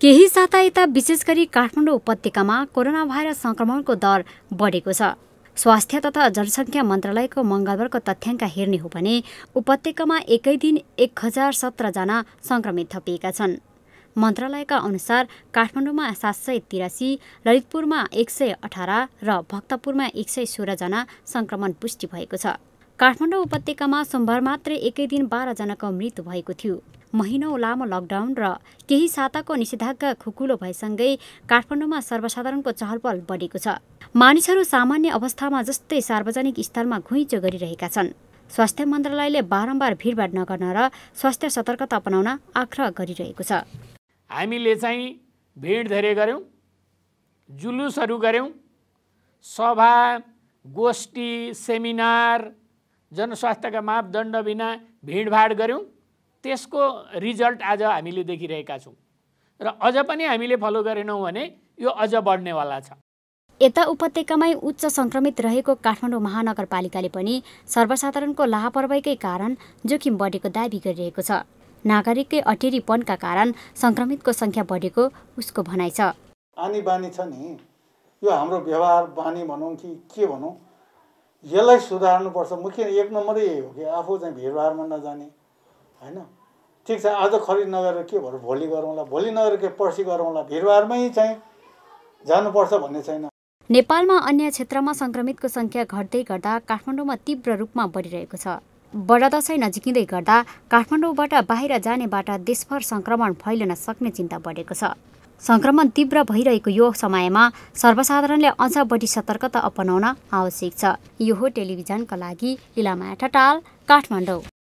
केही साता यता विशेष गरी काठमाडौँ उपत्यकामा कोरोना भाइरस सङ्क्रमणको दर बढेको छ स्वास्थ्य तथा जनसङ्ख्या मन्त्रालयको मङ्गलबारको तथ्याङ्क हेर्ने हो भने उपत्यकामा एकै दिन एक हजार सत्रजना सङ्क्रमित थपिएका छन् मन्त्रालयका अनुसार काठमाडौँमा सात सय तिरासी ललितपुरमा एक सय अठार र भक्तपुरमा एक सय सोह्रजना सङ्क्रमण पुष्टि भएको छ काठमाडौँ उपत्यकामा सोमबार मात्रै एकै दिन बाह्रजनाको मृत्यु भएको थियो महिनौ लामो लकडाउन र केही साताको निषेधाज्ञा खुकुलो भएसँगै काठमाडौँमा सर्वसाधारणको चहलपहल बढेको छ मानिसहरू सामान्य अवस्थामा जस्तै सार्वजनिक स्थलमा घुइँचो गरिरहेका छन् स्वास्थ्य मन्त्रालयले बारम्बार भिडभाड नगर्न र स्वास्थ्य सतर्कता अपनाउन आग्रह गरिरहेको छ हामीले चाहिँ भिड धेरै गऱ्यौँ जुलुसहरू गऱ्यौँ सभा गोष्ठी सेमिनार जनस्वास्थ्यका मापदण्ड बिना भिडभाड गऱ्यौँ त्यसको रिजल्ट आज हामीले देखिरहेका छौँ र अझ पनि हामीले फलो गरेनौँ भने यो अझ बढ्नेवाला छ यता उपत्यकामै उच्च सङ्क्रमित रहेको काठमाडौँ महानगरपालिकाले पनि सर्वसाधारणको लापरवाहीकै कारण जोखिम बढेको दावी गरिरहेको छ नागरिककै अटेरीपनका कारण सङ्क्रमितको सङ्ख्या बढेको उसको भनाइ छ आनी बानी छ नि यो हाम्रो व्यवहार बानी भनौँ कि के भनौँ यसलाई सुधार्नुपर्छ मुख्य एक नम्बरै यही हो कि आफू चाहिँ भिडभाडमा नजाने होइन ठिक छ आज खरिद नगरेर के भयो भोलि गरौँला भोलि नगरेर के पर्सि गरौँला भिडभाडमै चाहिँ जानुपर्छ भन्ने छैन नेपालमा अन्य क्षेत्रमा सङ्क्रमितको सङ्ख्या घट्दै गर्दा काठमाडौँमा तीव्र रूपमा बढिरहेको छ बडा दसैँ नजिकिँदै गर्दा काठमाडौँबाट बाहिर जानेबाट देशभर सङ्क्रमण फैलिन सक्ने चिन्ता बढेको छ सङ्क्रमण तीव्र भइरहेको यो समयमा सर्वसाधारणले अझ बढी सतर्कता अपनाउन आवश्यक छ यो हो टेलिभिजनका लागि लिलामाया ठटाल काठमाडौँ